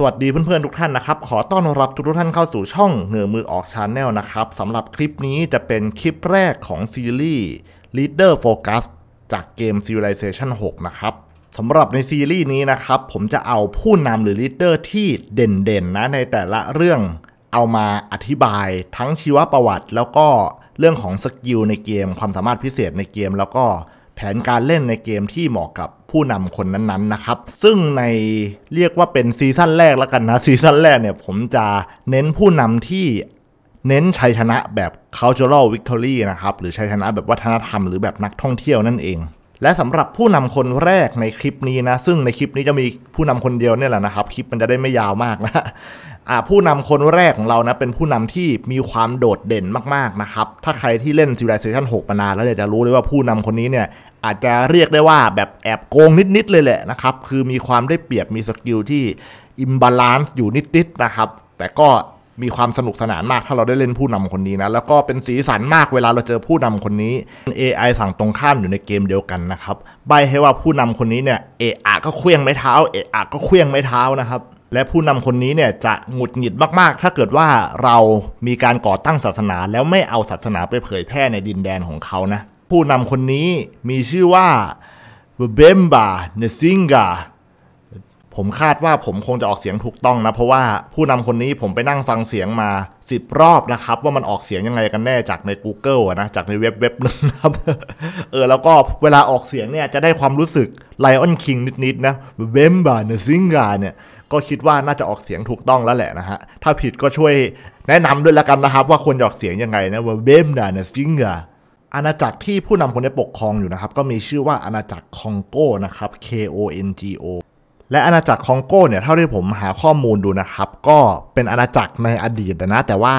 สวัสดีเพื่อนๆทุกท่านนะครับ ขอต้อนรับทุกท่านเข้าสู่ช่องเหงือมือออกชาแนลนะครับสำหรับคลิปนี้จะเป็นคลิปแรกของซีรีส์ Leader Focus จากเกม Civilization 6 นะครับสำหรับในซีรีส์นี้นะครับ ผมจะเอาผู้นำหรือ Leader ที่เด่นๆนะในแต่ละเรื่อง เอามาอธิบายทั้งชีวประวัติ แล้วก็เรื่องของสกิลในเกม ความสามารถพิเศษในเกมแล้วก็แผนการเล่นในเกมที่เหมาะกับผู้นำคนนั้นๆนะครับ ซึ่งในเรียกว่าเป็นซีซั่นแรกแล้วกันนะ ซีซั่นแรกเนี่ย ผมจะเน้นผู้นำที่เน้นชัยชนะแบบ cultural victory นะครับ หรือชัยชนะแบบวัฒนธรรมหรือแบบนักท่องเที่ยวนั่นเอง และสำหรับผู้นำคนแรกในคลิปนี้นะซึ่งในคลิปนี้จะมีผู้นำคนเดียวเนี่ยแหละนะครับคลิปมันจะได้ไม่ยาวมากนะผู้นำคนแรกของเรานะเป็นผู้นำที่มีความโดดเด่นมากๆนะครับถ้าใครที่เล่น Civilization 6มานาน แล้วเนี่ยจะรู้เลยว่าผู้นำคนนี้เนี่ย อาจจะเรียกได้ว่าแบบแอบโกงนิดๆ เลยแหละนะครับ คือมีความได้เปรียบมีสกิลที่อิมบาลานซ์อยู่นิดๆนะครับ แต่ก็มีความสนุกสนานมากถ้าเราได้เล่นผู้นำคนนี้นะแล้วก็เป็นสีสันมากเวลาเราเจอผู้นำคนนี้ AI สั่งตรงข้ามอยู่ในเกมเดียวกันนะครับใบให้ว่าผู้นำคนนี้เนี่ยเอะอะก็เคลี้องไม้เท้าเอะอะก็เคลี้องไม้เท้านะครับและผู้นำคนนี้เนี่ยจะหงุดหงิดมากๆ ถ้าเกิดว่าเรามีการก่อตั้งศาสนา แล้วไม่เอาศาสนาไปเผยแพร่ในดินแดนของเขา นะ ผู้นำคนนี้มีชื่อว่าเบมบาเนซิงกาผมคาดว่าผมคงจะออกเสียงถูกต้องนะ เพราะว่าผู้นำคนนี้ผมไปนั่งฟังเสียงมาสิบรอบนะครับ ว่ามันออกเสียงยังไงกันแน่จากใน Google นะ จากในเว็บเว็บนึงครับ เออแล้วก็เวลาออกเสียงเนี่ยจะได้ความรู้สึกไลออนคิงนิดๆนะเบมบาเนซิงกาเนี่ยก็คิดว่าน่าจะออกเสียงถูกต้องแล้วแหละนะฮะ ถ้าผิดก็ช่วยแนะนำด้วยละกันนะครับ ว่าควรออกเสียงยังไงนะว่าเบมดานซิงเกอาณาจักรที่ผู้นำคนได้ปกครองอยู่นะครับ ก็มีชื่อว่าอาณาจักรคองโกนะครับ K O N G O และอาณาจักรคองโกเนี่ยเท่าที่ผมหาข้อมูลดูนะครับ ก็เป็นอาณาจักรในอดีตนะแต่ว่า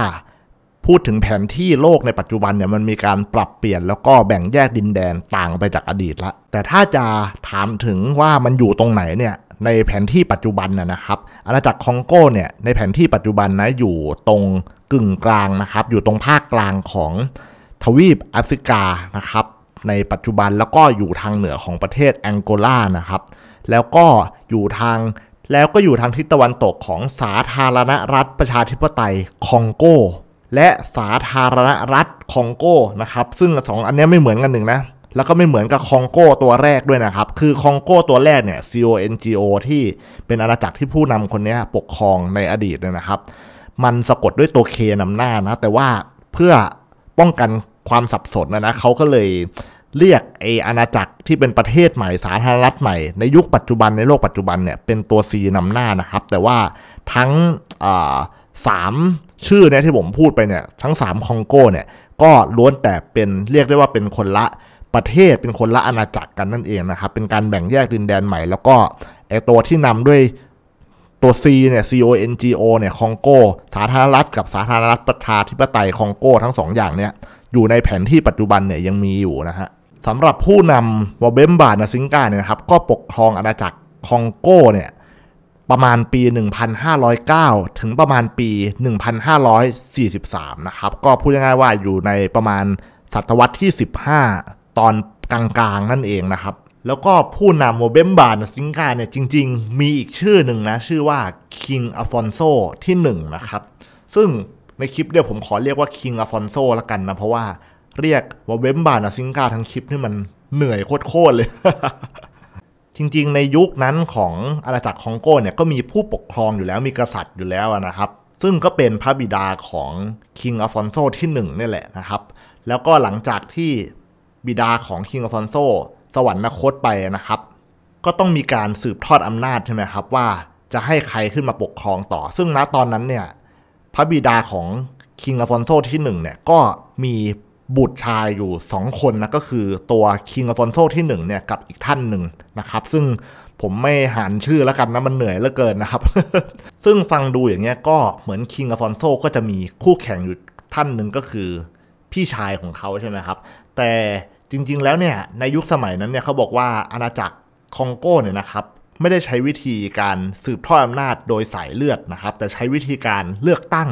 พูดถึงแผนที่โลกในปัจจุบันเนี่ยมันมีการปรับเปลี่ยน แล้วก็แบ่งแยกดินแดนต่างไปจากอดีตละแต่ถ้าจะถามถึงว่ามันอยู่ตรงไหนเนี่ยในแผนที่ปัจจุบันนะครับอาณาจักรคองโกเนี่ยในแผนที่ปัจจุบันนะอยู่ตรงกึ่งกลางนะครับอยู่ตรงภาคกลางของทวีปแอฟริกานะครับในปัจจุบันแล้วก็อยู่ทางเหนือของประเทศแองโกลานะครับแล้วก็อยู่ทางแล้วก็อยู่ทางทิศตะวันตกของสาธารณรัฐประชาธิปไตยคองโกและสาธารณรัฐคองโกนะครับซึ่งสองอันนี้ไม่เหมือนกันหนึ่งนะแล้วก็ไม่เหมือนกับคองโกตัวแรกด้วยนะครับ คือคองโกตัวแรกเนี่ย CONGO ที่เป็นอาณาจักรที่ผู้นำคนนี้ปกครองในอดีตเนี่ยนะครับ มันสะกดด้วยตัวเคนำหน้านะ แต่ว่าเพื่อป้องกันความสับสนนะนะ เขาก็เลยเรียกไออาณาจักรที่เป็นประเทศใหม่สาธารณรัฐใหม่ในยุคปัจจุบันในโลกปัจจุบันเนี่ยเป็นตัว C นำหน้านะครับ แต่ว่าทั้งสามชื่อเนี่ยที่ผมพูดไปเนี่ย ทั้ง 3 คองโกเนี่ย ก็ล้วนแต่เป็นเรียกได้ว่าเป็นคนละประเทศเป็นคนละอาณาจักรกันนั่นเองนะครับ เป็นการแบ่งแยกดินแดนใหม่ แล้วก็ไอตัวที่นำด้วยตัว C เนี่ย CONGO เนี่ย คองโก สาธารณรัฐกับสาธารณรัฐประชาธิปไตยคองโกทั้ง2ออย่างเนี่ยอยู่ในแผนที่ปัจจุบันเนี่ยยังมีอยู่นะฮะสำหรับผู้นำวอเบมบาดนาซิงกาเนี่ยครับ ก็ปกครองอาณาจักรคองโกเนี่ยประมาณปี 1,509 ถึงประมาณปี1,543นะครับก็พูดง่ายๆว่าอยู่ในประมาณศตวรรษที่ 15ตอนกลางๆ นั่นเองนะครับ แล้วก็ผู้นำโมเบมบาร์ซิงกาเนี่ยจริงๆ มีอีกชื่อหนึ่งนะชื่อว่าคิงอัลฟอนโซที่1นนะครับ ซึ่งในคลิปเดียวผมขอเรียกว่าคิงอัลฟอนโซละกันนะ เพราะว่าเรียกโมเบมบาร์ซิงกาทั้งคลิปนี่มันเหนื่อยโคตรเลย จริงๆในยุคนั้นของอาณาจักรคองโกเนี่ยก็มีผู้ปกครองอยู่แล้วมีกษัตริย์อยู่แล้วนะครับ ซึ่งก็เป็นพระบิดาของคิงอัลฟอนโซที่1นี่แหละนะครับแล้วก็หลังจากที่บิดาของคิงอฟอนโซสวรรคตไปนะครับ ก็ต้องมีการสืบทอดอำนาจใช่ไหมครับ ว่าจะให้ใครขึ้นมาปกครองต่อ ซึ่งณตอนนั้นเนี่ยพระบิดาของคิงอฟอนโซที่1เนี่ย ก็มีบุตรชายอยู่ 2 คนนะก็คือตัวคิงอฟอนโซที่1เนี่ยกับอีกท่านหนึ่งนะครับ ซึ่งผมไม่หานชื่อแล้วกันนะมันเหนื่อยเหลือเกินนะครับ ซึ่งฟังดูอย่างเงี้ยก็เหมือนคิงอฟอนโซก็จะมีคู่แข่งอยู่ท่านหนึ่งก็คือพี่ชายของเขาใช่ไหมครับ แต่จริงๆ แล้วเนี่ยในยุคสมัยนั้นเนี่ยเขาบอกว่า อาณาจักรคองโกเนี่ยนะครับ ไม่ได้ใช้วิธีการสืบทอดอำนาจโดยสายเลือดนะครับ แต่ใช้วิธีการเลือกตั้ง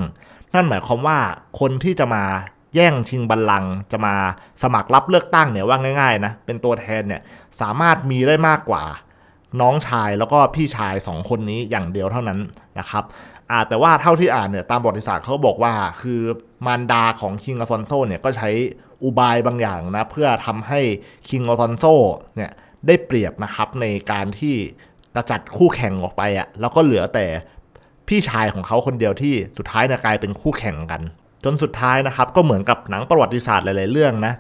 นั่นหมายความว่าคนที่จะมาแย่งชิงบัลลังก์จะมาสมัครรับเลือกตั้งเนี่ยว่าง่ายๆนะเป็นตัวแทนเนี่ยสามารถมีได้มากกว่าน้องชายแล้วก็พี่ชาย2คนนี้อย่างเดียวเท่านั้นนะครับแต่ว่าเท่าที่อ่านเนี่ยตามบทศาสตร์เขาบอกว่าคือมารดาของคิงอซอนโซเนี่ยก็ใช้อุบายบางอย่างนะเพื่อทำให้คิงอซอนโซเนี่ยได้เปรียบนะครับในการที่กระจัดคู่แข่งออกไปอะะแล้วก็เหลือแต่พี่ชายของเขาคนเดียวที่สุดท้ายนะกลายเป็นคู่แข่งกัน จนสุดท้ายนะครับ ก็เหมือนกับหนังประวัติศาสตร์หลายๆเรื่องนะ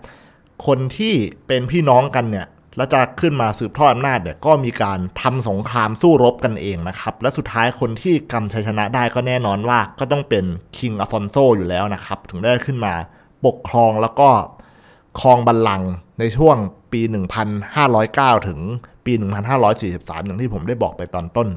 คนที่เป็นพี่น้องกันเนี่ยและจะขึ้นมาสืบทอดอำนาจเนี่ยก็มีการทำสงครามสู้รบกันเองนะครับ และสุดท้ายคนที่กำชัยชนะได้ก็แน่นอนว่าก็ต้องเป็นคิงอฟอนโซอยู่แล้วนะครับ ถึงได้ขึ้นมาปกครองแล้วก็ครองบัลลังก์ในช่วงปี 1509 ถึงปี 1543 อย่างที่ผมได้บอกไปตอนต้น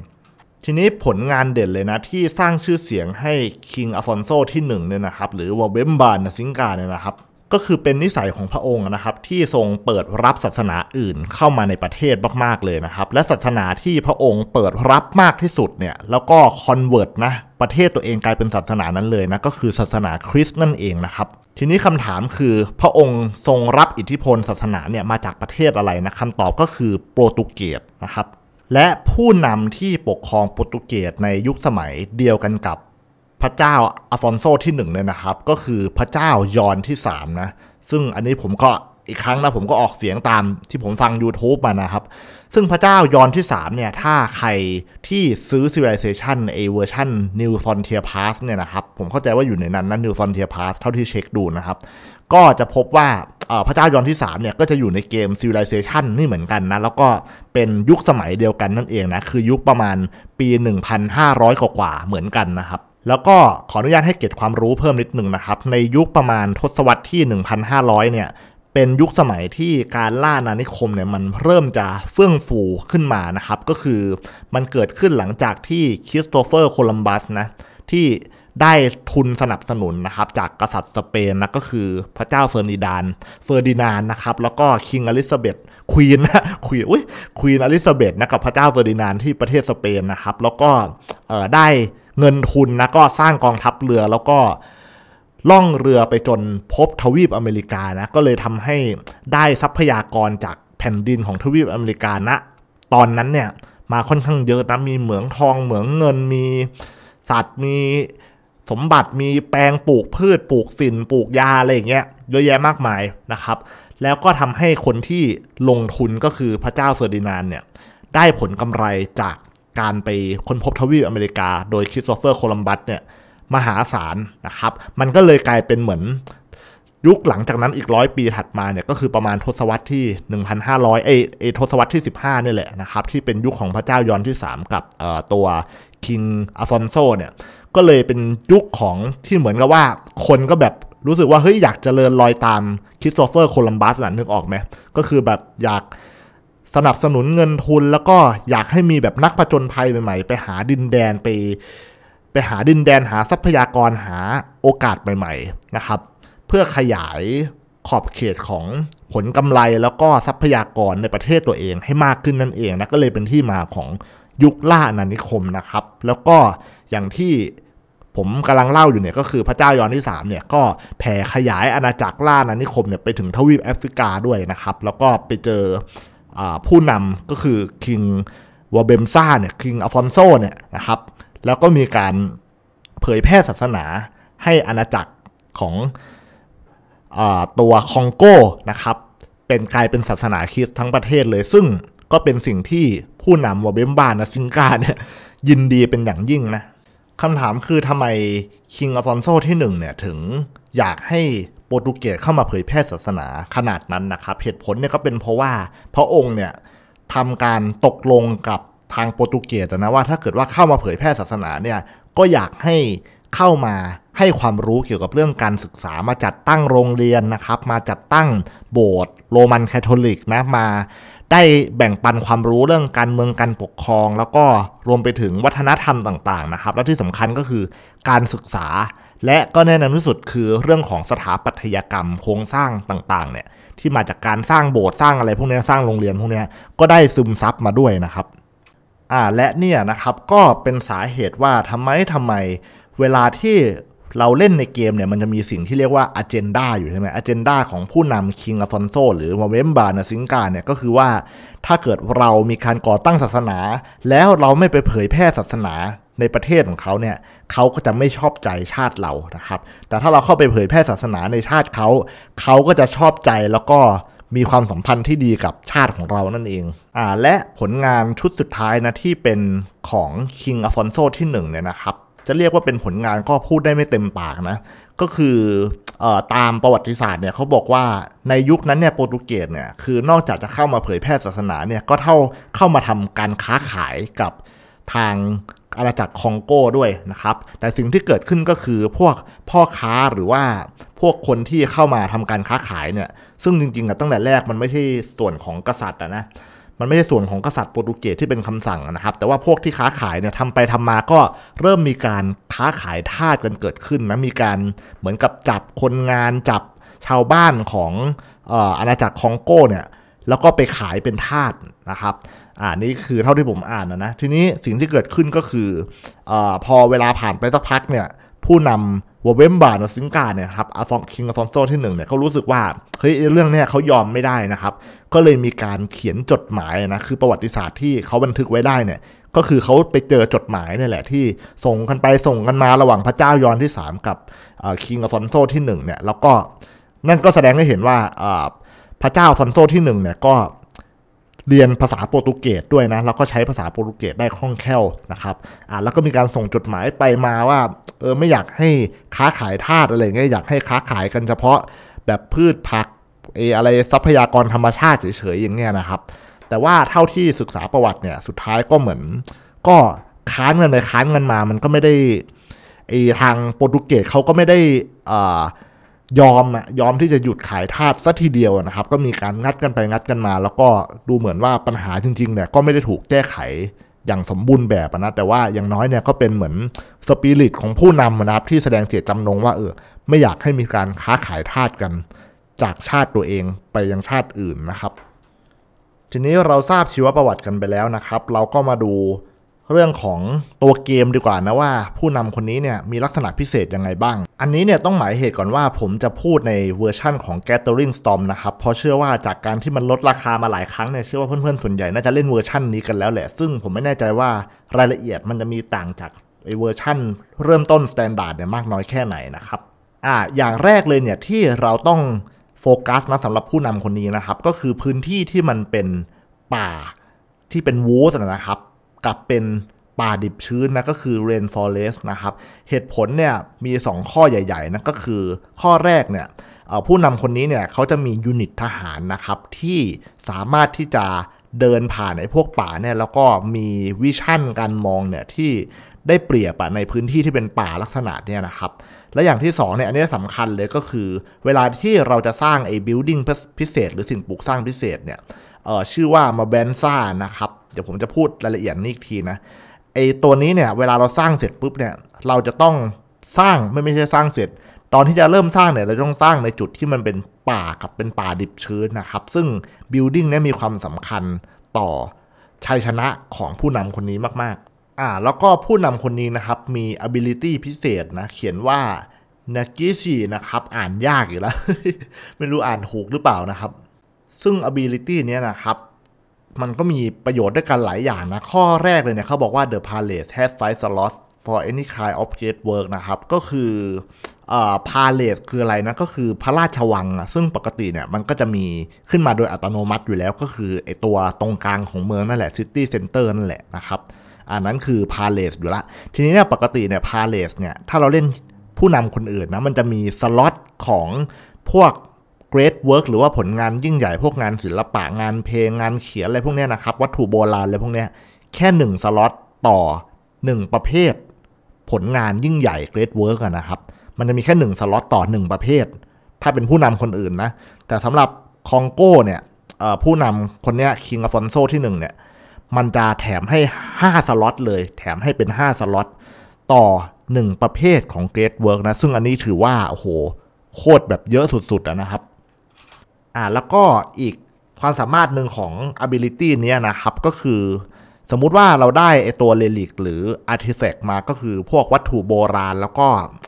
ทีนี้ผลงานเด่นเลยนะที่สร้างชื่อเสียงให้คิงอฟอนโซที่1เนี่ยนะครับ หรือว่าเวมบานซิงกาเนี่ยนะครับก็คือเป็นนิสัยของพระองค์นะครับ ที่ทรงเปิดรับศาสนาอื่นเข้ามาในประเทศมากๆเลยนะครับและศาสนาที่พระองค์เปิดรับมากที่สุดเนี่ยแล้วก็คอนเวิร์ตนะประเทศตัวเองกลายเป็นศาสนานั้นเลยนะก็คือศาสนาคริสต์นั่นเองนะครับ ทีนี้คำถามคือ พระองค์ทรงรับอิทธิพลศาสนาเนี่ยมาจากประเทศอะไรนะคำตอบก็คือโปรตุเกสนะครับและผู้นำที่ปกครองโปรตุเกสในยุคสมัยเดียวกันกับพระเจ้าอัลฟอนโซที่ 1เนี่ยนะครับ ก็คือพระเจ้ายอนที่3นะซึ่งอันนี้ผมก็อีกครั้งนะผมก็ออกเสียงตามที่ผมฟัง YouTube มานะครับ ซึ่งพระเจ้ายอนที่3เนี่ยถ้าใครที่ซื้อ Civilization เอเวอร์ชัน New Frontier Pass เนี่ยนะครับผมเข้าใจว่าอยู่ในนั้นนะ New Frontier Pass เท่าที่เช็คดูนะครับ ก็จะพบว่าพระเจ้ายอนที่3เนี่ยก็จะอยู่ในเกม Civilization นี่เหมือนกันนะ แล้วก็เป็นยุคสมัยเดียวกันนั่นเองนะคือยุคประมาณปี1500กว่าเหมือนกันนะครับแล้วก็ขออนุญาตให้เก็ตความรู้เพิ่มนิดหนึ่งนะครับในยุคประมาณทศวรรษที่ 1,500เนี่ยเป็นยุคสมัยที่การล่านานิคมเนี่ยมันเริ่มจะเฟื่องฟูขึ้นมานะครับ ก็คือมันเกิดขึ้นหลังจากที่คริสโตเฟอร์โคลัมบัสนะที่ได้ทุนสนับสนุนนะครับจากกษัตริย์สเปนนะก็คือพระเจ้าเฟอร์ดินาน เฟอร์ดินานนะครับแล้วก็คิงอลิซาเบธควีนนะควีนอุ้ยควีนอลิซาเบธนะกับพระเจ้าเฟอร์ดินานที่ประเทศสเปนนะครับ แล้วก็ได้เงินทุนนะก็สร้างกองทัพเรือแล้วก็ล่องเรือไปจนพบทวีปอเมริกานะก็เลยทำให้ได้ทรัพยากรจากแผ่นดินของทวีปอเมริกานะ ตอนนั้นเนี่ยมาค่อนข้างเยอะนะมีเหมืองทองเหมืองเงินมีสัตว์มีสมบัติมีแปลงปลูกพืชปลูกสินปลูกยาอะไรอย่างเงี้ยเยอะแยะมากมายนะครับ แล้วก็ทำให้คนที่ลงทุนก็คือพระเจ้าเฟอร์ดินานเนี่ยได้ผลกำไรจากการไปค้นพบทวีปอเมริกาโดยคริสโตเฟอร์โคลัมบัสเนี่ยมหาศาลนะครับมันก็เลยกลายเป็นเหมือนยุคหลังจากนั้นอีกร้อยปีถัดมาเนี่ยก็คือประมาณทศวรรษที่1,500เอเอทศวรรษที่ 15 นี่แหละนะครับที่เป็นยุคของพระเจ้ายอนที่ 3 กับตัวคิงอาฟอนโซเนี่ยก็เลยเป็นยุคของที่เหมือนกับว่าคนก็แบบรู้สึกว่าเฮ้ยอยากจเจริญรอยตามคริสโตเฟอร์โคลัมบัสน่ะนึกออกไหมก็คือแบบอยากสนับสนุนเงินทุนแล้วก็อยากให้มีแบบนักผจญภัยใหม่ ๆ ไปหาดินแดน ไป ไปหาดินแดน หาทรัพยากรหาโอกาสใหม่ ๆนะครับ เพื่อขยายขอบเขตของผลกำไรแล้วก็ทรัพยากรในประเทศตัวเองให้มากขึ้นนั่นเองนะก็เลยเป็นที่มาของยุคล่าอนานิคมนะครับ แล้วก็อย่างที่ผมกำลังเล่าอยู่เนี่ยก็คือพระเจ้ายอนที่3เนี่ยก็แผ่ขยายอาณาจักรล่าอาณานิคมเนี่ยไปถึงทวีปแอฟริกาด้วยนะครับ แล้วก็ไปเจอผู้นำก็คือคิงวอเบมซ่าเนี่ยคิงอฟอนโซเนี่ยนะครับแล้วก็มีการเผยแพร่ศาสนาให้อาณาจักรของอตัวคองโกนะครับเป็นกลายเป็นศาสนาคริสต์ทั้งประเทศเลยซึ่งก็เป็นสิ่งที่ผู้นำวอเบมบานะซิงกาเนี่ยยินดีเป็นอย่างยิ่งนะคำถามคือทำไมคิงอฟอนโซที่หนึ่งเนี่ยถึงอยากให้โปรตุเกสเข้ามาเผยแพร่ศาสนาขนาดนั้นนะครับ เหตุผลเนี่ยก็เป็นเพราะว่าพระองค์เนี่ยทำการตกลงกับทางโปรตุเกสนะว่า ถ้าเกิดว่าเข้ามาเผยแพร่ศาสนาเนี่ยก็อยากให้เข้ามาให้ความรู้เกี่ยวกับเรื่องการศึกษามาจัดตั้งโรงเรียนนะครับ มาจัดตั้งโบสถ์โรมันคาทอลิกนะมาได้แบ่งปันความรู้เรื่องการเมืองการปกครอง แล้วก็รวมไปถึงวัฒนธรรมต่างๆนะครับและที่สำคัญก็คือการศึกษาและก็แน่นอนที่สุดคือเรื่องของสถาปัตยกรรม โครงสร้างต่างๆเนี่ยที่มาจากการสร้างโบสถ์สร้างอะไรพวกนี้สร้างโรงเรียนพวกนี้ก็ได้ซึมซับมาด้วยนะครับอ่าและเนี่ยนะครับก็เป็นสาเหตุว่าทำไมทำไมเวลาที่เราเล่นในเกมเนี่ยมันจะมีสิ่งที่เรียกว่าอเจนดาอยู่ใช่ไหมอเจนดาของผู้นำคิงอฟอนโซหรือวาเวมบาร์นซิงกาเนี่ยก็คือว่าถ้าเกิดเรามีการก่อตั้งศาสนา แล้วเราไม่ไปเผยแพร่ศาสนาในประเทศของเขาเนี่ยเขาก็จะไม่ชอบใจชาติเรานะครับแต่ถ้าเราเข้าไปเผยแพร่ศาสนาในชาติเขา เขาก็จะชอบใจแล้วก็มีความสัมพันธ์ที่ดีกับชาติของเรานั่นเองอ่าและผลงานชุดสุดท้ายนะที่เป็นของคิงอฟอนโซที่1เนี่ยนะครับจะเรียกว่าเป็นผลงานก็พูดได้ไม่เต็มปากนะก็คืออตามประวัติศาสตร์เนี่ยเขาบอกว่าในยุคนั้นเนี่ยโปรตุเกสเนี่ยคือนอกจากจะเข้ามาเผยแพร่ศาสนาเนี่ยก็เท่าเข้ามาทำการค้าขายกับทางอาณาจักรคองโกด้วยนะครับ แต่สิ่งที่เกิดขึ้นก็คือพวกพ่อค้าหรือว่าพวกคนที่เข้ามาทำการค้าขายเนี่ยซึ่งจริงๆอะตั้งแต่แรกมันไม่ใช่ส่วนของกษัตริย์นะ มันไม่ใช่ส่วนของกษัตริย์โปรตุเกสที่เป็นคำสั่งนะครับ แต่ว่าพวกที่ค้าขายเนี่ยทำไปทำมาก็เริ่มมีการค้าขายทาสกันเกิดขึ้นนะมีการเหมือนกับจับคนงานจับชาวบ้านของอาณาจักรคองโกเนี่ยแล้วก็ไปขายเป็นทาสนะครับอ่านี่คือเท่าที่ผมอ่านนะนะทีนี้สิ่งที่เกิดขึ้นก็คืออพอเวลาผ่านไปสักพักเนี่ยผู้นำวอเวมบาร์นซิงกาเนี่ยครับอาฟองคิงอาฟองโซที่หนึ่งเนี่ยเขารู้สึกว่าเฮ้ยเรื่องเนี้ยเขายอมไม่ได้นะครับ ก็เลยมีการเขียนจดหมายนะคือประวัติศาสตร์ที่เขาบันทึกไว้ได้เนี่ยก็คือเขาไปเจอจดหมายนี่แหละที่ส่งกันไปส่งกันมาระหว่างพระเจ้ายอนที่ 3 กับคิงอาฟอนโซที่1เนี่ยแล้วก็นั่นก็แสดงให้เห็นว่าพระเจ้าฟอนโซที่1เนี่ยก็เรียนภาษาโปรตุเกสด้วยนะแล้วก็ใช้ภาษาโปรตุเกสได้คล่องแคล่วนะครับอ่าแล้วก็มีการส่งจดหมายไปมาว่าเออไม่อยากให้ค้าขายทาสอะไรเงี้ยอยากให้ค้าขายกัน เฉพาะแบบพืชผักเออะไรทรัพยากรธรรมชาติเฉยๆอย่างเงี้ยนะครับ แต่ว่าเท่าที่ศึกษาประวัติเนี่ยสุดท้ายก็เหมือน ก็ค้านกันไปค้านกันมามันก็ไม่ได้ไอทางโปรตุเกสเขาก็ไม่ได้อ่ายอมอะยอมที่จะหยุดขายทาสซะทีเดียวนะครับ ก็มีการงัดกันไปงัดกันมา แล้วก็ดูเหมือนว่าปัญหาจริงๆเนี่ยก็ไม่ได้ถูกแก้ไขอย่างสมบูรณ์แบบนะแต่ว่าอย่างน้อย เนี่ย ก็เป็นเหมือนสปิริตของผู้นำนะครับที่แสดงเสียจำนงว่าเออไม่อยากให้มีการค้าขายทาสกันจากชาติตัวเองไปยังชาติอื่นนะครับ ทีนี้เราทราบชีวประวัติกันไปแล้วนะครับ เราก็มาดูเรื่องของตัวเกมดีกว่านะว่าผู้นำคนนี้เนี่ยมีลักษณะพิเศษยังไงบ้าง อันนี้เนี่ยต้องหมายเหตุก่อนว่าผมจะพูดในเวอร์ชั่นของ Gathering Storm นะครับเพราะเชื่อว่าจากการที่มันลดราคามาหลายครั้งเนี่ยเชื่อว่าเพื่อนๆส่วนใหญ่น่าจะเล่นเวอร์ชั่นนี้กันแล้วแหละซึ่งผมไม่แน่ใจว่ารายละเอียดมันจะมีต่างจากไอเวอร์ชั่น เริ่มต้นสแตนดาร์ดเนี่ยมากน้อยแค่ไหนนะครับอ่าอย่างแรกเลยเนี่ยที่เราต้องโฟกัสนะสำหรับผู้นำคนนี้นะครับ ก็คือพื้นที่ที่มันเป็นป่าที่เป็นวูสนะครับกลับเป็นป่าดิบชื้นนะก็คือ rainforest นะครับ เหตุผลเนี่ยมี 2 ข้อใหญ่ๆนะก็คือข้อแรกเนี่ยผู้นำคนนี้เนี่ยเขาจะมียูนิต ทหารนะครับที่สามารถที่จะเดินผ่านในพวกป่าเนี่ยแล้วก็มีวิชั่นการมองเนี่ยที่ได้เปรียบในพื้นที่ที่เป็นป่าลักษณะเนี่ยนะครับ และอย่างที่2เนี่ยอันนี้สำคัญเลยก็คือ เวลาที่เราจะสร้างไอ้บิลดิ n งพิเศษ หรือสิ่งปลูกสร้างพิเศษเนี่ยเออ่ชื่อว่ามาแบนซ่านะครับเดี๋ยวผมจะพูดรายละเอียดนี้อีกทีนะไอตัวนี้เนี่ยเวลาเราสร้างเสร็จปุ๊บเนี่ย เราจะต้องสร้างไม่ไม่ใช่สร้างเสร็จ ตอนที่จะเริ่มสร้างเนี่ยเราต้องสร้างในจุดที่มันเป็นป่ากับเป็นป่าดิบชื้นนะครับ ซึ่งบิลดิ้งเนี่ยมีความสำคัญต่อชัยชนะของผู้นำคนนี้มากๆ อ่าแล้วก็ผู้นำคนนี้นะครับมี ability พิเศษนะเขียนว่านากิชินะครับอ่านยากอยู่แล้ว ไม่รู้อ่านถูกหรือเปล่านะครับซึ่ง ability เนี้ยนะครับ มันก็มีประโยชน์ด้วยกันหลายอย่างนะข้อแรกเลยเนี่ยเขาบอกว่า the palace has five slots for any kind of great work นะครับก็คืออ l า t t e คืออะไรนะ ก็คือพระราชวัง ซึ่งปกติเนี่ยมันก็จะมีขึ้นมาโดยอัตโนมัติอยู่แล้ว ก็คือไอตัวตรงกลางของเมืองนั่นแหละ city center นั่นแหละนะครับอันนั้นคือ p l e t t e อยู่ละทีนี้เนี่ยปกติเนี่ย p l e t t e เนี่ยถ้าเราเล่นผู้นำคนอื่นนะมันจะมีสล็อตของพวกเกรดเวิร์กหรือว่าผลงานยิ่งใหญ่พวกงานศิลปะงานเพลงงานเขียนอะไรพวกนี้นะครับวัตถุโบราณอะไรพวกนี้แค่ 1 สล็อตต่อ 1 ประเภทผลงานยิ่งใหญ่เกรดเวิร์กนะครับ มันจะมีแค่ 1 สล็อตต่อ 1 ประเภท ถ้าเป็นผู้นำคนอื่นนะแต่สำหรับคองโก้เนี่ยผู้นำคนนี้คิงอฟอนโซที่1เนี่ยมันจะแถมให้ 5 สล็อตเลย แถมให้เป็น5สล็อตต่อ 1 ประเภทของเกรดเวิร์กนะซึ่งอันนี้ถือว่าโอ้โห โคตรแบบเยอะสุดๆนะครับอ่าแล้วก็อีกความสามารถหนึ่งของ ability เนี้ยนะครับก็คือสมมุติว่าเราได้ไอตัวเรลิกหรือ artifact มาก็คือพวกวัตถุโบราณ แล้วก็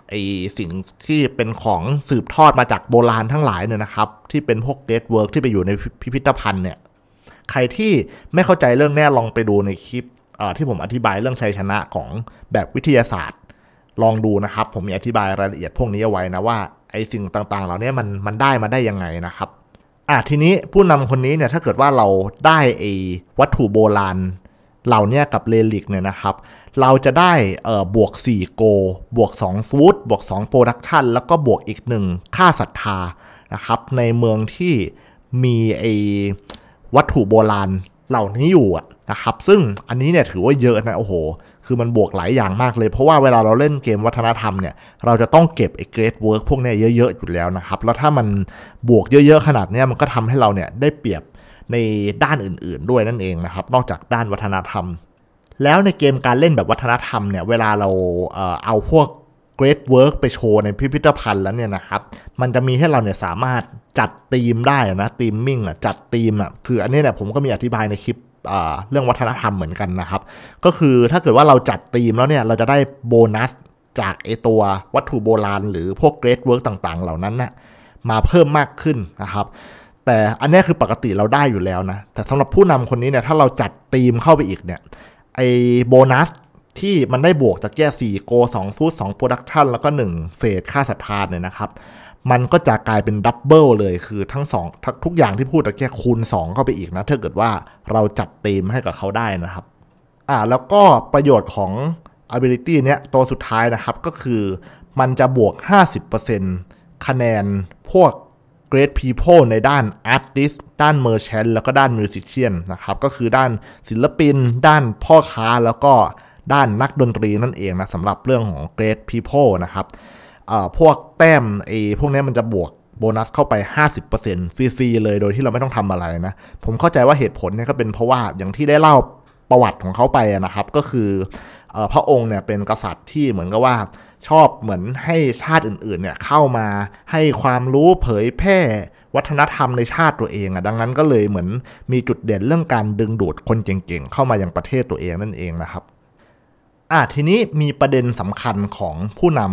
ไอสิ่งที่เป็นของสืบทอดมาจากโบราณทั้งหลายเนี่ยนะครับที่เป็นพวกเดตเวิร์กที่ไปอยู่ในพิพิธภัณฑ์เนี่ยใครที่ไม่เข้าใจเรื่องแน่ลองไปดูในคลิป ที่ผมอธิบายเรื่องชัยชนะของแบบวิทยาศาสตร์ ลองดูนะครับ ผมมีอธิบายรายละเอียดพวกนี้เอาไว้นะว่าไอสิ่งต่างๆเหล่านี้มันมันได้มาได้ยังไงนะครับอ่ะทีนี้ผู้นำคนนี้เนี่ยถ้าเกิดว่าเราได้ไอ้วัตถุโบราณเหล่านี้กับเลลิกเนี่ยนะครับ เราจะได้เอ่อบวก4โกบวก2ฟูดบวก2โปรดักชันแล้วก็บวกอีก 1 ค่าศรัทธานะครับในเมืองที่มีไอ้วัตถุโบราณเหล่านี้อยู่นะครับซึ่งอันนี้เนี่ยถือว่าเยอะนะ โอ้โหคือมันบวกหลายอย่างมากเลยเพราะว่าเวลาเราเล่นเกมวัฒนธรรมเนี่ยเราจะต้องเก็บไอเกรดเวิร์กพวกนี้เยอะๆ อยู่แล้วนะครับ แล้วถ้ามันบวกเยอะ ๆ ขนาดนี้มันก็ทำให้เราเนี่ยได้เปรียบในด้านอื่นๆด้วยนั่นเองนะครับนอกจากด้านวัฒนธรรม แล้วในเกมการเล่นแบบวัฒนธรรมเนี่ยเวลาเราเอาพวกเกรดเวิร์กไปโชว์ในพิพิธภัณฑ์แล้วเนี่ยนะครับมันจะมีให้เราเนี่ยสามารถจัดธีมได้นะธีมมิ่งอ่ะจัดธีมอ่ะคือ อันนี้เนี่ยผมก็มีอธิบายในคลิปเรื่องวัฒนธรรมเหมือนกันนะครับ ก็คือถ้าเกิดว่าเราจัดธีมแล้วเนี่ยเราจะได้โบนัสจากไอตัววัตถุโบราณ หรือพวกเกรดเวิร์กต่างๆ เหล่านั้นนะมาเพิ่มมากขึ้นนะครับ แต่อันนี้คือปกติเราได้อยู่แล้วนะ แต่สำหรับผู้นำคนนี้เนี่ยถ้าเราจัดธีมเข้าไปอีกเนี่ยไอโบนัสที่มันได้บวกจากแก้4โก2ฟูด2โปรดักชัน แล้วก็ 1เฟสค่าสัทธาเนี่ยนะครับมันก็จะกลายเป็นดับเบิลเลย คือทั้งสองทุกอย่างที่พูดแต่แค่คูณ2เข้าไปอีกนะ ถ้าเกิดว่าเราจัดเต็มให้กับเขาได้นะครับ อ่า แล้วก็ประโยชน์ของ ability เนี้ยตัวสุดท้ายนะครับก็คือ มันจะบวก 50%คะแนนพวก Great People ในด้าน Artist ด้าน Merchant แล้วก็ด้าน Musician นะครับก็คือด้านศิลปิน ด้านพ่อค้าแล้วก็ด้านนักดนตรีนั่นเองนะสำหรับเรื่องของ Great People นะครับพวกแต้มไอ้พวกนี้มันจะบวกโบนัสเข้าไป 50%ฟรีๆเลยโดยที่เราไม่ต้องทำอะไรนะ ผมเข้าใจว่าเหตุผลเนี่ยก็เป็นเพราะว่า อย่างที่ได้เล่าประวัติของเขาไปนะครับ ก็คืออพระองค์เนี่ยเป็นกษัตริย์ที่เหมือนกับว่าชอบเหมือนให้ชาติอื่นๆเนี่ยเข้ามาให้ความรู้เผยแพร่วัฒนธรรมในชาติตัวเองอ่ะดังนั้นก็เลยเหมือนมีจุดเด่นเรื่องการดึงดูดคนเก่งๆ เข้ามายังประเทศตัวเองนั่นเองนะครับ อ่ะทีนี้มีประเด็นสำคัญของผู้นำ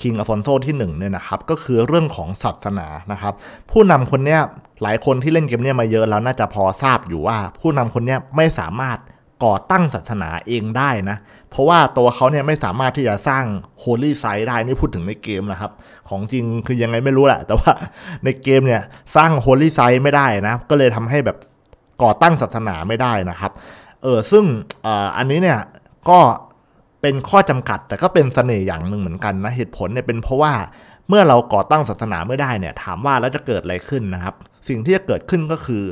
คิงอฟอนโซที่1เนี่ยนะครับก็คือเรื่องของศาสนานะครับ ผู้นำคนเนี้ยหลายคนที่เล่นเกมเนี้ยมาเยอะแล้วน่าจะพอทราบอยู่ว่าผู้นำคนเนี้ยไม่สามารถก่อตั้งศาสนาเองได้นะ เพราะว่าตัวเขาเนี่ยไม่สามารถที่จะสร้างโฮลี่ไซต์ได้นี่พูดถึงในเกมนะครับของจริงคือยังไงไม่รู้แหละแต่ว่าในเกมเนี่ยสร้างโฮลี่ไซต์ไม่ได้นะก็เลยทำให้แบบก่อตั้งศาสนาไม่ได้นะครับเออซึ่งออันนี้เนี่ยก็เป็นข้อจำกัดแต่ก็เป็นสเสน่ห์อย่างหนึ่งเหมือนกันนะเหตุผลเนี่ยเป็นเพราะว่าเมื่อเราก่อตั้งศาสนาไม่ได้เนี่ยถามว่าแล้วจะเกิดอะไรขึ้นนะครับ สิ่งที่จะเกิดขึ้นก็คือ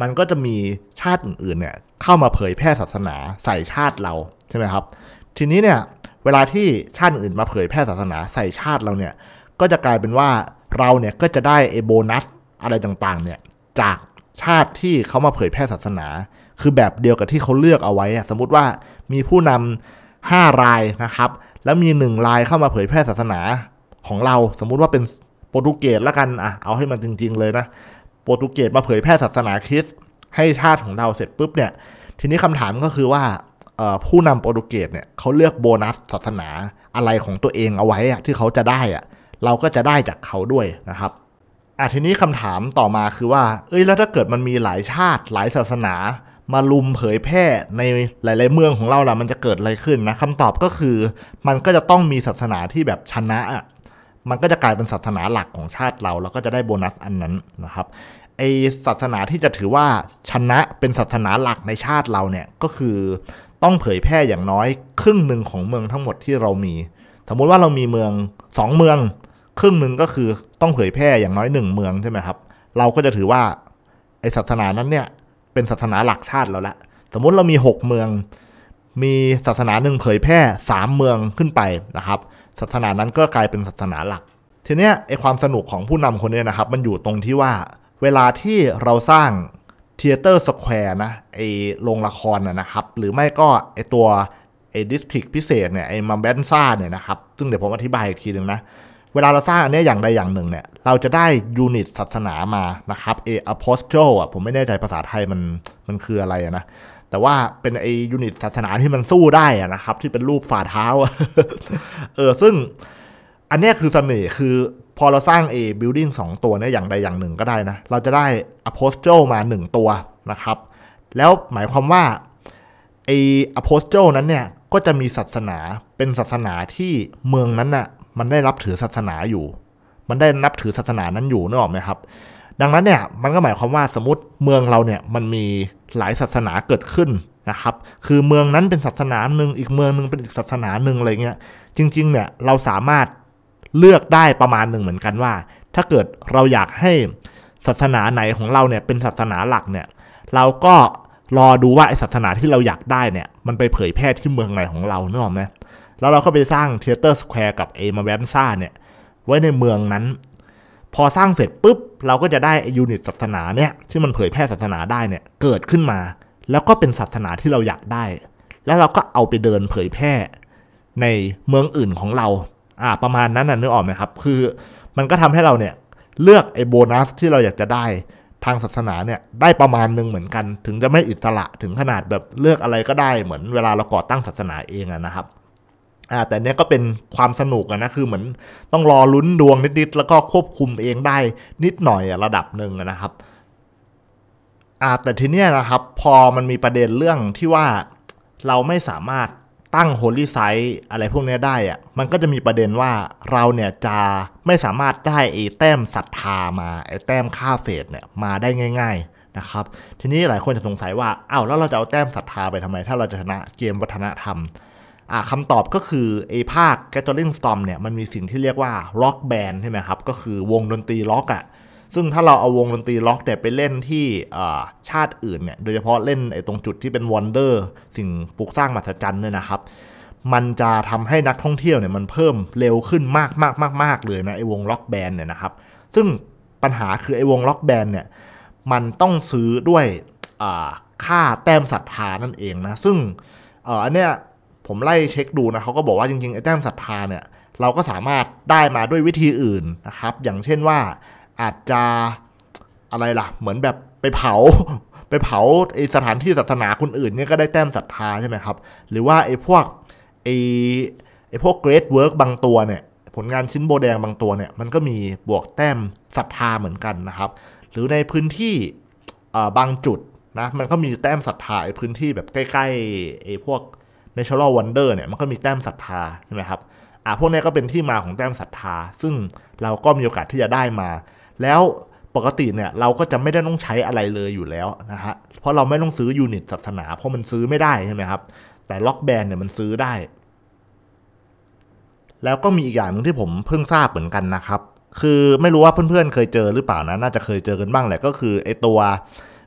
มันก็จะมีชาติอื่นๆเนี่ยเข้ามาเผยแพร่ศาสนาใส่ชาติเราใช่ไหมครับ ทีนี้เนี่ยเวลาที่ชาติอื่นมาเผยแพร่ศาสนาใส่ชาติเราเนี่ยก็จะกลายเป็นว่าเราเนี่ยก็จะได้เอโบนัสอะไรต่างๆเนี่ยจากชาติที่เขามาเผยแพร่ศาสนา คือแบบเดียวกับที่เขาเลือกเอาไว้สมมติว่ามีผู้นำ5 รายนะครับ แล้วมี1รายเข้ามาเผยแพร่ศาสนาของเรา สมมุติว่าเป็นโปรตุเกสละกันอ่ะเอาให้มันจริงๆเลยนะโปรตุเกสมาเผยแพร่ศาสนาคริสต์ให้ชาติของเราเสร็จปุ๊บเนี่ยทีนี้คำถามก็คือว่าผู้นำโปรตุเกสเนี่ยเขาเลือกโบนัสศาสนาอะไรของตัวเองเอาไว้อะที่เขาจะได้อะเราก็จะได้จากเขาด้วยนะครับอ่ะทีนี้คำถามต่อมาคือว่า เอ้ยแล้วถ้าเกิดมันมีหลายชาติหลายศาสนามาลุมเผยแพร่ในหลาย ๆเมืองของเราล่ะมันจะเกิดอะไรขึ้นนะคำตอบก็คือ มันก็จะต้องมีศาสนาที่แบบชนะอ่ะมันก็จะกลายเป็นศาสนาหลักของชาติเรา แล้วก็จะได้โบนัสอันนั้นนะครับไอศาสนาที่จะถือว่า ชนะเป็นศาสนาหลักในชาติเราเนี่ยก็คือต้องเผยแพร่อย่างน้อย ครึ่งหนึ่งของเมืองทั้งหมดที่เรามีสมมุติว่าเรามีเมือง 2 เมือง ครึ่งหนึ่งก็คือต้องเผยแพร่อย่างน้อย1เมืองใช่ไหมครับ เราก็จะถือว่าไอศาสนานั้นเนี่ยเป็นศาสนาหลักชาติเราละสมมุติเรามี 6 เมือง มีศาสนาหนึ่งเผยแพร่ 3 เมืองขึ้นไปนะครับ ศาสนานั้นก็กลายเป็นศาสนาหลัก ทีเนี้ยไอความสนุกของผู้นำคนนี้นะครับ มันอยู่ตรงที่ว่าเวลาที่เราสร้างเทเตอร์สแควร์นะไอโรงละครนะครับ หรือไม่ก็ไอตัวไอดิสทริกพิเศษเนี่ยไอมัมแบนซ่าเนี่ยนะครับ ซึ่งเดี๋ยวผมอธิบายอีกทีหนึ่งนะเวลาเราสร้างอันนี้อย่างใดอย่างหนึ่ง เนี่ย เราจะได้ยูนิตศาสนามานะครับเออ apostle อ่ะผมไม่แน่ใจภาษาไทยมันมันคืออะไรนะ แต่ว่าเป็นไอยูนิตศาสนาที่มันสู้ได้นะครับ ที่เป็นรูปฝ่าเท้าเออซึ่ง อันนี้คือเสน่ห์คือพอเราสร้าง A building 2ตัวเนี่ยอย่างใดอย่างหนึ่งก็ได้นะ เราจะได้ apostle มา1ตัวนะครับ แล้วหมายความว่าไอ apostle นั้นเนี่ยก็จะมีศาสนาเป็นศาสนาที่เมืองนั้นนะ่ะมันได้รับถือศาสนาอยู่ มันได้นับถือศาสนานั้นอยู่นึกออกไหมครับ ดังนั้นเนี่ยมันก็หมายความว่าสมมติเมืองเราเนี่ยมันมีหลายศาสนาเกิดขึ้นนะครับ คือเมืองนั้นเป็นศาสนาหนึ่งอีกเมืองนึงเป็นอีกศาสนาหนึ่งอะไรเงี้ย จริงๆ เนี่ยเราสามารถเลือกได้ประมาณหนึ่งเหมือนกันว่า ถ้าเกิดเราอยากให้ศาสนาไหนของเราเนี่ยเป็นศาสนาหลักเนี่ย เราก็รอดูว่าไอศาสนาที่เราอยากได้เนี่ยมันไปเผยแพร่ที่เมืองไหนของเราเนอะไหมแล้วเราก็ไปสร้างเทเตอร์สแควร์กับเอมาแวมซ่าเนี่ยไว้ในเมืองนั้น พอสร้างเสร็จปุ๊บ เราก็จะได้ยูนิตศาสนาเนี่ยที่มันเผยแพร่ศาสนาได้เนี่ยเกิดขึ้นมา แล้วก็เป็นศาสนาที่เราอยากได้ แล้วเราก็เอาไปเดินเผยแพร่ในเมืองอื่นของเราอ่าประมาณนั้นน่ะนึกออกไหมครับคือมันก็ทำให้เราเนี่ยเลือกไอ้โบนัสที่เราอยากจะได้ทางศาสนาเนี่ยได้ประมาณหนึ่งเหมือนกัน ถึงจะไม่อิสระถึงขนาดแบบเลือกอะไรก็ได้เหมือนเวลาเราก่อตั้งศาสนาเองนะครับอ่าแต่เนี้ยก็เป็นความสนุกนะคือเหมือนต้องรอลุ้นดวงนิดๆแล้วก็ควบคุมเองได้นิดหน่อยระดับหนึ่งนะครับอ่าแต่ทีเนี้ยนะครับ พอมันมีประเด็นเรื่องที่ว่าเราไม่สามารถตั้ง h ลล y ไซส์อะไรพวกนี้ได้อะมันก็จะมีประเด็นว่าเราเนี่ยจะไม่สามารถได้ไอ้แต้มศรัทธามาไอ้แต้มค่าเฟสเนี่ยมาได้ง่าย ๆนะครับ ทีนี้หลายคนจะสงสัยว่าอ้าวแล้วเราจะเอาแต้มศรัทธาไปทำไม ถ้าเราจะชนะเกมวัฒนธรรมคำตอบก็คือ ไอ้ภาค Gathering Storm เนี่ยมันมีสิ่งที่เรียกว่า Rock Band ใช่ไหมครับก็คือวงดนตรีล็อกอะ่ะซึ่งถ้าเราเอาวงดนตรีล็อกแต่ไปเล่นที่ชาติอื่นเนี่ยโดยเฉพาะเล่นไอ้ตรงจุดที่เป็นวอนเดอร์สิ่งปลูกสร้างมหัศจรรย์เนี่ยนะครับ มันจะทำให้นักท่องเที่ยวเนี่ยมันเพิ่มเร็วขึ้นมากมากมากมากเลยนะไอ้วงล็อกแบนเนี่ยนะครับซึ่งปัญหาคือไอ้วงล็อกแบนเนี่ยมันต้องซื้อด้วยค่าแต้มศรัทธานั่นเองนะซึ่งอันเนี้ยผมไล่เช็คดูนะเขาก็บอกว่า จริงๆ ไอ้แต้มศรัทธาเนี่ยเราก็สามารถได้มาด้วยวิธีอื่นนะครับ อย่างเช่นว่าอาจจะอะไรล่ะ เหมือนแบบไปเผาไปเผาไอสถานที่ศาสนาคนอื่นเนี่ยก็ได้แต้มศรัทธาใช่ไหมครับ หรือว่าไอพวกไอไอพวกเกรดเวิร์กบางตัวเนี่ยผลงานชิ้นโบแดงบางตัวเนี่ยมันก็มีบวกแต้มศรัทธาเหมือนกันนะครับหรือในพื้นที่บางจุดนะมันก็มีแต้มศรัทธาไอพื้นที่แบบใกล้ๆไอพวก Natural Wonder เนี่ยมันก็มีแต้มศรัทธาใช่ไหมครับอ่าพวกนี้ก็เป็นที่มาของแต้มศรัทธาซึ่งเราก็มีโอกาสที่จะได้มา แล้วปกติเนี่ยเราก็จะไม่ได้ต้องใช้อะไรเลยอยู่แล้วนะฮะเพราะเราไม่ต้องซื้อยูนิตศาสนาเพราะมันซื้อไม่ได้ใช่ไหมครับ แต่ล็อกแบนเนี่ยมันซื้อได้ แล้วก็มีอีกอย่างนึงที่ผมเพิ่งทราบเหมือนกันนะครับ คือไม่รู้ว่าเพื่อนๆเคยเจอหรือเปล่านะน่าจะเคยเจอกันบ้างแหละก็คือไอตัว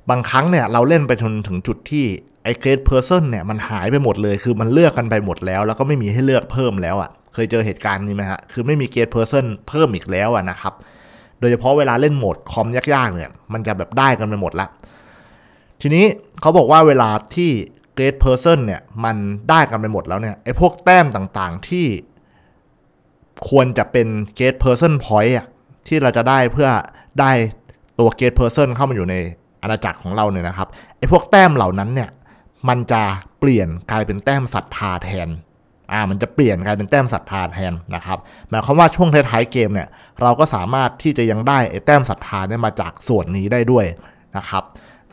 บางครั้งเนี่ย เราเล่นไปจนถึงจุดที่ไอ้เกรดเพอร์เซนเนี่ยมันหายไปหมดเลย คือมันเลือกกันไปหมดแล้ว แล้วก็ไม่มีให้เลือกเพิ่มแล้วอะ่ะ เคยเจอเหตุการณ์นี้ไหมฮะ คือไม่มีเกรดเพอร์เซนเพิ่มอีกแล้วอ่ะนะครับ โดยเฉพาะเวลาเล่นโหมดคอมยากๆเนี่ย มันจะแบบได้กันไปหมดละทีนี้เขาบอกว่าเวลาที่เกรดเพอร์เซนเนี่ยมันได้กันไปหมดแล้วเนี่ยไอ้พวกแต้มต่างๆที่ควรจะเป็นเกรดเพอร์เซนพอยต์อ่ะที่เราจะได้เพื่อได้ตัวเกรดเพอร์เซนเข้ามาอยู่ในอาณาจักรของเราเนี่ยนะครับไอ้พวกแต้มเหล่านั้นเนี่ยมันจะเปลี่ยนกลายเป็นแต้มศรัทธาแทน อ่า มันจะเปลี่ยนกลายเป็นแต้มศรัทธาแทนนะครับ หมายความว่าช่วงท้ายๆเกมเนี่ย เราก็สามารถที่จะยังได้แต้มศรัทธาเนี่ยมาจากส่วนนี้ได้ด้วยนะครับ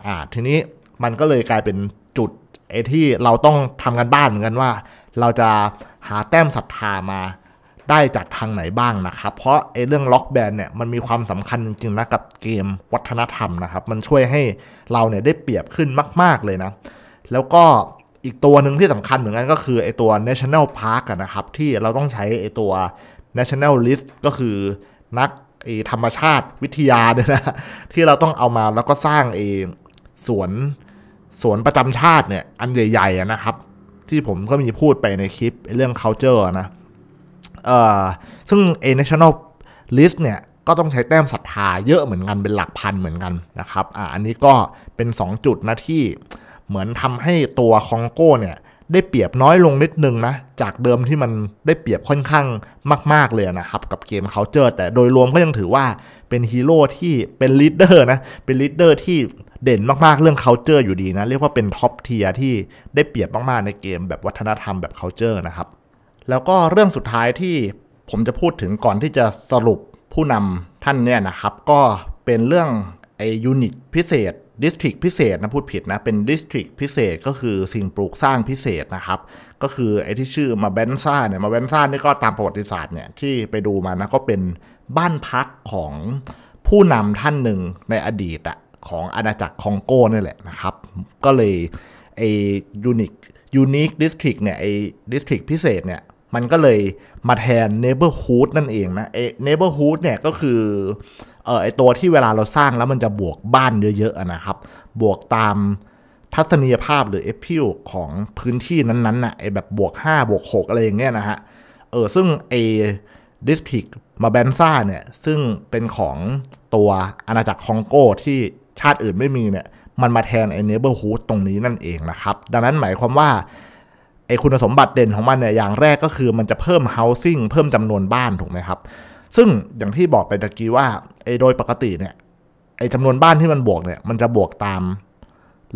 อ่า ทีนี้มันก็เลยกลายเป็นจุดไอ้ที่เราต้องทำกันบ้านเหมือนกันว่า เราจะหาแต้มศรัทธามาได้จากทางไหนบ้างนะครับ เพราะไอ้เรื่องล็อกแบนเนี่ยมันมีความสำคัญจริงๆนะกับเกมวัฒนธรรมนะครับ มันช่วยให้เราเนี่ยได้เปรียบขึ้นมาก ๆเลยนะแล้วก็อีกตัวหนึ่งที่สำคัญเหมือนกันก็คือไอตัว national park นะครับ ที่เราต้องใช้ไอตัว national list ก็คือนักธรรมชาติวิทยาเนี่ยนะที่เราต้องเอามาแล้วก็สร้างเอสวนสวนประจำชาติเนี่ย อันใหญ่ๆนะครับ ที่ผมก็มีพูดไปในคลิปเรื่อง culture นะเอ่อซึ่งอ national list เนี่ยก็ต้องใช้แต้มศรัทธาเยอะเหมือนกันเป็นหลักพันเหมือนกันนะครับอ่าอันนี้ก็เป็น2จุดนะที่เหมือนทำให้ตัวคองโกเนี่ยได้เปรียบน้อยลงนิดนึงนะจากเดิมที่มันได้เปรียบค่อนข้างมาก ๆเลยนะครับ กับเกมเคาเจอร์แต่โดยรวมก็ยังถือว่าเป็นฮีโร่ที่เป็นลีดเดอร์นะเป็นลีดเดอร์ที่เด่นมากๆเรื่องเคาเจอร์อยู่ดีนะ เรียกว่าเป็นท็อปเทียที่ได้เปรียบมากๆในเกมแบบวัฒนธรรมแบบเคาเจอร์นะครับแล้วก็เรื่องสุดท้ายที่ผมจะพูดถึงก่อนที่จะสรุปผู้นำท่านเนี่ยนะครับก็เป็นเรื่องไอยูนิตพิเศษดิสทริกพิเศษนะพูดผิดนะเป็นดิสทริกพิเศษ ก็คือสิ่งปลูกสร้างพิเศษนะครับ ก็คือ ไอ้ที่ชื่อมาเบนซ่าเนี่ยมาเบนซ่านี่ก็ตามประวัติศาสตร์เนี่ยที่ไปดูมานะก็เป็นบ้านพักของผู้นำท่านหนึ่งในอดีตอะของอาณาจักรคองโกนี่แหละนะครับ ก็เลย ไอ้ยูนิคยูนิคดิสทริกเนี่ยไอ้ดิสทริกพิเศษเนี่ยมันก็เลยมาแทน neighborhood นั่นเองนะ neighborhood เนี่ยก็คือเออไอตัวที่เวลาเราสร้างแล้วมันจะบวกบ้านเยอะๆนะครับบวกตามทัศนียภาพหรือ appeal ของพื้นที่นั้นๆนะไอแบบบวก 5 บวก 6 อะไรอย่างเงี้ยนะฮะเออซึ่งไอดิสติกมาแบนซ่าเนี่ยซึ่งเป็นของตัวอาณาจักรคองโกที่ชาติอื่นไม่มีเนี่ยมันมาแทนไอเนเบอร์ฮูดตรงนี้นั่นเองนะครับ ดังนั้นหมายความว่าไอคุณสมบัติเด่นของมันเนี่ยอย่างแรกก็คือมันจะเพิ่ม housing เพิ่มจำนวนบ้านถูกไหมครับซึ่งอย่างที่บอกไปตะกี้ว่าไอโดยปกติเนี่ยไอจำนวนบ้านที่มันบวกเนี่ยมันจะบวกตาม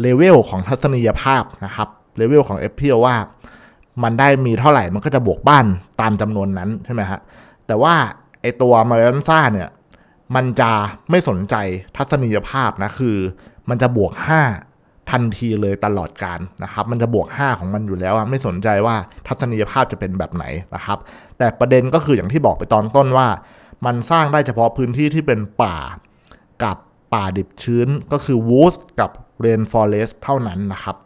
เลเวลของทัศนียภาพนะครับเลเวลของ f p o ว่ามันได้มีเท่าไหร่ มันก็จะบวกบ้านตามจำนวนนั้นใช่ไหมฮะแต่ว่าไอตัวมารันซ่าเนี่ยมันจะไม่สนใจทัศนียภาพนะคือ มันจะบวก 5ทันทีเลยตลอดการนะครับ มันจะบวก 5 ของมันอยู่แล้วไม่สนใจว่าทัศนียภาพจะเป็นแบบไหนนะครับ แต่ประเด็นก็คืออย่างที่บอกไปตอนต้นว่ามันสร้างได้เฉพาะพื้นที่ที่เป็นป่ากับป่าดิบชื้นก็คือ woods กับ rainforest เท่านั้นนะครับ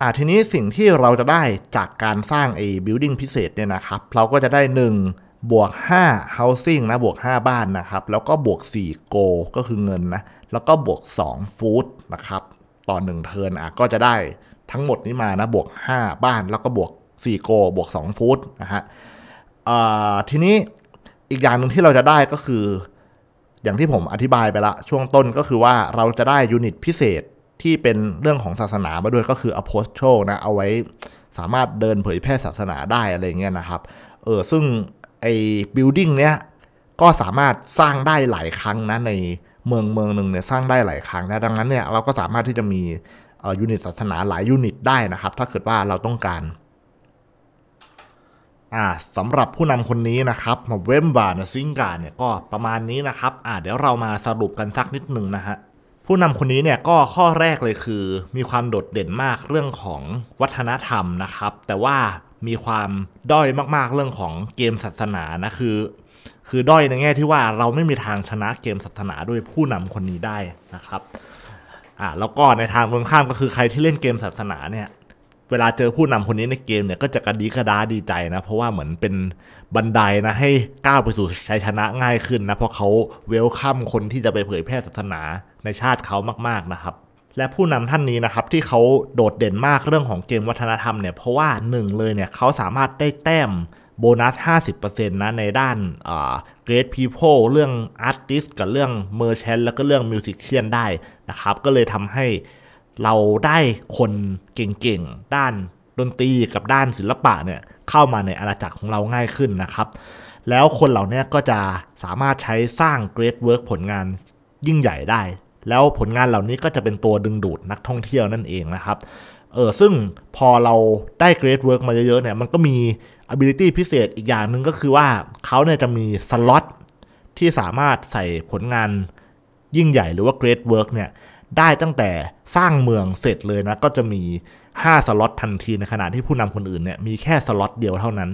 อ่าทีนี้สิ่งที่เราจะได้จากการสร้างไอ้บิลดิ i งพิเศษเนี่ยนะครับเราก็จะได้1บวก 5 housing นะบวก 5 บ้านนะครับ แล้วก็บวก4 go ก็คือเงินนะแล้วก็บวก2 food นะครับต่อ1เทิร์นอ่ะก็จะได้ทั้งหมดนี้มานะบวก5บ้านแล้วก็บวก4 go บวก2 food นะฮะทีนี้อีกอย่างหนึ่งที่เราจะได้ก็คืออย่างที่ผมอธิบายไปละช่วงต้นก็คือว่าเราจะได้ยูนิตพิเศษที่เป็นเรื่องของศาสนามาด้วยก็คือ apostle นะเอาไว้สามารถเดินเผยแพร่ศาสนาได้อะไรเงี้ยนะครับเออซึ่งไอ้บิลดิ่งเนี้ยก็สามารถสร้างได้หลายครั้งนะในเมืองเมืองหนึ่งเนี่ยสร้างได้หลายครั้งนะดังนั้นเนี่ยเราก็สามารถที่จะมีเออ่ยูนิตศาสนาหลายยูนิต ได้นะครับ ถ้าเกิดว่าเราต้องการอ่าสำหรับผู้นำคนนี้นะครับมาเวมบาร์นซิงกาเนี่ยก็ประมาณนี้นะครับอ่าเดี๋ยวเรามาสรุปกันสักนิดหนึ่งนะฮะผู้นำคนนี้เนี่ยก็ข้อแรกเลยคือ มีความโดดเด่นมากเรื่องของวัฒนธรรมนะครับ แต่ว่ามีความด้อยมาก ๆเรื่องของเกมศาสนานะคือ คือด้อยในแง่ที่ว่าเราไม่มีทางชนะเกมศาสนาด้วยผู้นำคนนี้ได้นะครับอ่าแล้วก็ในทางตรงข้ามก็คือใครที่เล่นเกมศาสนาเนี่ย เวลาเจอผู้นำคนนี้ในเกมเนี่ยก็จะกระดีกระดาดีใจนะ เพราะว่าเหมือนเป็นบันไดนะให้ก้าวไปสู่ชัยชนะง่ายขึ้นนะเพราะเขาเวลคัมคนที่จะไปเผยแพร่ศาสนาในชาติเขามาก ๆนะครับและผู้นำท่านนี้นะครับที่เขาโดดเด่นมากเรื่องของเกมวัฒนธรรมเนี่ยเพราะว่าหนึ่งเลยเนี่ยเขาสามารถได้แต้มโบนัส 50%นะในด้านเกรดพีเพลเรื่องอาร์ติสกับเรื่องเมอร์เชนแล้วก็เรื่องมิวสิกเชียนได้นะครับ ก็เลยทำให้เราได้คนเก่งๆ ด้านดนตรีกับด้านศิลปะเนี่ยเข้ามาในอาณาจักรของเราง่ายขึ้นนะครับ แล้วคนเหล่านี้ก็จะสามารถใช้สร้างเกรดเวิร์กผลงานยิ่งใหญ่ได้แล้วผลงานเหล่านี้ก็จะเป็นตัวดึงดูดนักท่องเที่ยวนั่นเองนะครับ เออซึ่งพอเราได้ Great Work มาเยอะๆเนี่ย มันก็มี ability พิเศษอีกอย่างหนึ่งก็คือว่าเขาเนี่ยจะมีสล็อตที่สามารถใส่ผลงานยิ่งใหญ่หรือว่า Great Work เนี่ยได้ตั้งแต่สร้างเมืองเสร็จเลยนะ ก็จะมี5สล็อตทันทีในขณะที่ผู้นำคนอื่นเนี่ยมีแค่สล็อตเดียวเท่านั้น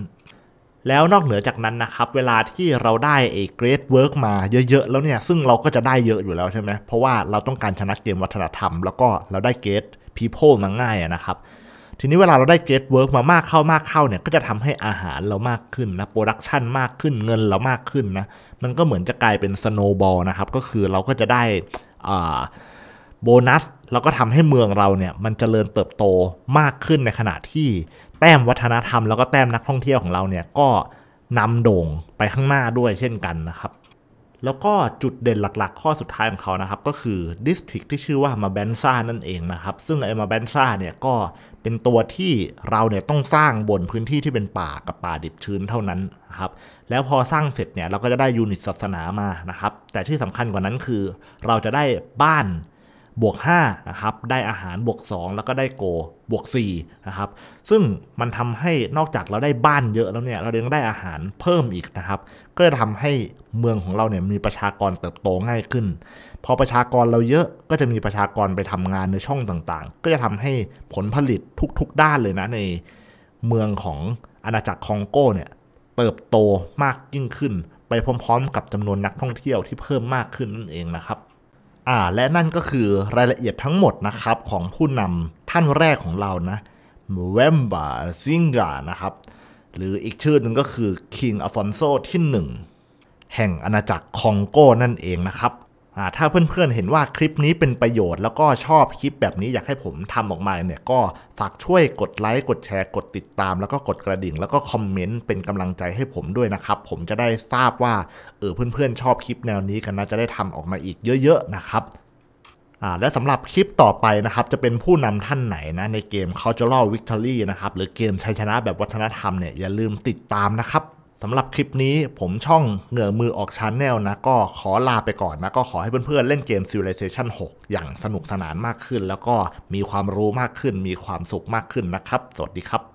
แล้วนอกเหนือจากนั้นนะครับเวลาที่เราได้เอเกรดเวิร์กมาเยอะๆ แล้วเนี่ยซึ่งเราก็จะได้เยอะอยู่แล้วใช่ไหมเพราะว่าเราต้องการชนะเกมวัฒนธรรมแล้วก็เราได้เกรดพีโพมาง่ายนะครับทีนี้เวลาเราได้เกรดเวิร์กมามากเข้ามากเข้าเนี่ยก็จะทำให้อาหารเรามากขึ้นนะโปรดักชันมากขึ้นเงินเรามากขึ้นนะมันก็เหมือนจะกลายเป็นสโนบอลนะครับก็คือเราก็จะได้อ่าโบนัสแล้วก็ทำให้เมืองเราเนี่ยมันจเจริญเติบโตมากขึ้นในขณะที่แต้มวัฒนธรรมแล้วก็แต้มนักท่องเที่ยวของเราเนี่ยก็นำโด่งไปข้างหน้าด้วยเช่นกันนะครับ แล้วก็จุดเด่นหลักๆ ข้อสุดท้ายของเขานะครับ ก็คือดิสทริกที่ชื่อว่ามาแบนซ่า นั่นเองนะครับ ซึ่งไอ้มาแบนซ่าเนี่ยก็เป็นตัวที่เราเนี่ยต้องสร้างบนพื้นที่ที่เป็นป่ากับป่าดิบชื้นเท่านั้นนะครับแล้วพอสร้างเสร็จเนี่ยเราก็จะได้ยูนิตศาสนามานะครับ แต่ที่สำคัญกว่านั้นคือ เราจะได้บ้านบวก5นะครับ ได้อาหารบวก2แล้วก็ได้โกบวก4นะครับซึ่งมันทำให้นอกจากเราได้บ้านเยอะแล้วเนี่ยเรายังได้อาหารเพิ่มอีกนะครับ ก็จะทำให้เมืองของเราเนี่ยมีประชากรเติบโตง่ายขึ้นพอประชากรเราเยอะก็จะมีประชากรไปทำงานในช่องต่างๆ ก็จะทำให้ผลผลิตทุกๆด้านเลยนะในเมืองของอาณาจักรคองโกเนี่ยเติบโตมากยิ่งขึ้น ไปพร้อม ๆ กับจำนวนนักท่องเที่ยวที่เพิ่มมากขึ้นนั่นเองนะครับอ่าและนั่นก็คือรายละเอียดทั้งหมดนะครับของผู้นำท่านแรกของเรานะเวมบาซิงกานะครับหรืออีกชื่อหนึ่งก็คือคิงอซอนโซที่1แห่งอาณาจักรคองโกนั่นเองนะครับถ้าเพื่อนๆเห็นว่าคลิปนี้เป็นประโยชน์แล้วก็ชอบคลิปแบบนี้อยากให้ผมทำออกมาเนี่ยก็ฝากช่วยกดไลค์กดแชร์กดติดตามแล้วก็กดกระดิ่งแล้วก็คอมเมนต์เป็นกำลังใจให้ผมด้วยนะครับ ผมจะได้ทราบว่าเออเพื่อนๆ ชอบคลิปแนวนี้กันนะจะได้ทำออกมาอีกเยอะๆนะครับ และสำหรับคลิปต่อไปนะครับ จะเป็นผู้นำท่านไหนนะในเกม Cultural Victory นะครับหรือเกมชัยชนะแบบวัฒนธรรมเนี่ยอย่าลืมติดตามนะครับสำหรับคลิปนี้ผมช่องเหงื่อมือออกชานแนลนะก็ขอลาไปก่อนนะ ก็ขอให้เพื่อนๆเล่นเกม Civilization 6 อย่างสนุกสนานมากขึ้น แล้วก็มีความรู้มากขึ้น มีความสุขมากขึ้นนะครับ สวัสดีครับ